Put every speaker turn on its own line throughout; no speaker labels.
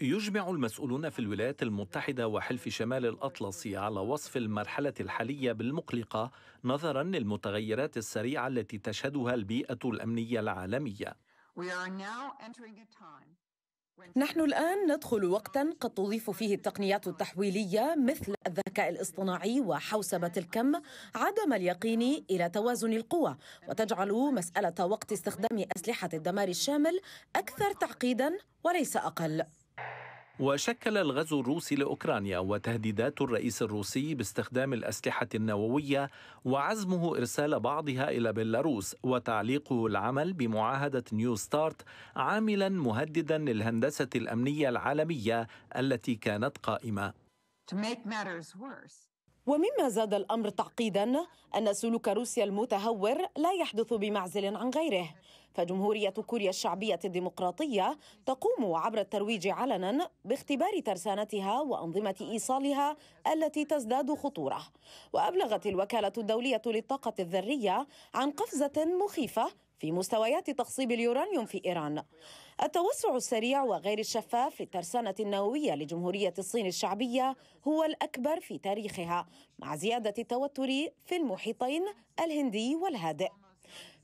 يجمع المسؤولون في الولايات المتحدة وحلف شمال الأطلسي على وصف المرحلة الحالية بالمقلقة نظرا للمتغيرات السريعة التي تشهدها البيئة الأمنية العالمية.
نحن الآن ندخل وقتا قد تضيف فيه التقنيات التحويلية مثل الذكاء الاصطناعي وحوسبة الكم عدم اليقين إلى توازن القوى وتجعل مسألة وقت استخدام أسلحة الدمار الشامل أكثر تعقيدا وليس أقل.
وشكل الغزو الروسي لاوكرانيا وتهديدات الرئيس الروسي باستخدام الاسلحه النوويه وعزمه ارسال بعضها الى بيلاروس وتعليقه العمل بمعاهده نيو ستارت عاملا مهددا للهندسه الامنيه العالميه التي كانت قائمه.
ومما زاد الامر تعقيدا ان سلوك روسيا المتهور لا يحدث بمعزل عن غيره فجمهوريه كوريا الشعبيه الديمقراطيه تقوم عبر الترويج علنا باختبار ترسانتها وانظمه ايصالها التي تزداد خطوره وابلغت الوكاله الدوليه للطاقه الذريه عن قفزه مخيفه في مستويات تخصيب اليورانيوم في إيران التوسع السريع وغير الشفاف للترسانة النووية لجمهورية الصين الشعبية هو الأكبر في تاريخها مع زيادة التوتر في المحيطين الهندي والهادئ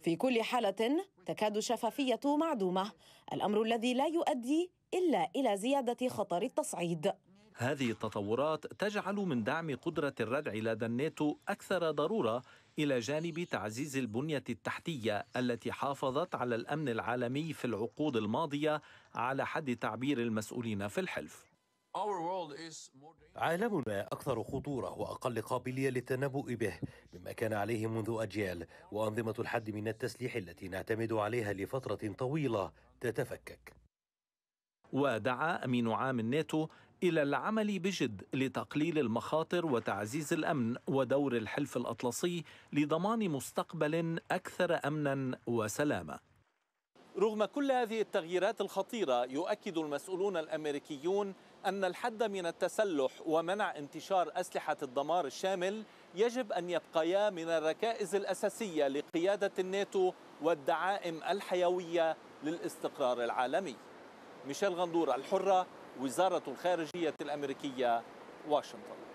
في كل حالة تكاد الشفافية معدومة الأمر الذي لا يؤدي إلا إلى زيادة خطر التصعيد
هذه التطورات تجعل من دعم قدرة الردع لدى الناتو أكثر ضرورة إلى جانب تعزيز البنية التحتية التي حافظت على الأمن العالمي في العقود الماضية على حد تعبير المسؤولين في الحلف عالمنا أكثر خطورة وأقل قابلية للتنبؤ به مما كان عليه منذ أجيال وأنظمة الحد من التسليح التي نعتمد عليها لفترة طويلة تتفكك ودعا أمين عام الناتو الى العمل بجد لتقليل المخاطر وتعزيز الامن ودور الحلف الاطلسي لضمان مستقبل اكثر امنا وسلامه رغم كل هذه التغييرات الخطيره يؤكد المسؤولون الامريكيون ان الحد من التسلح ومنع انتشار اسلحه الدمار الشامل يجب ان يبقيا من الركائز الاساسيه لقياده الناتو والدعائم الحيويه للاستقرار العالمي ميشيل غندور الحره وزارة الخارجية الأمريكية واشنطن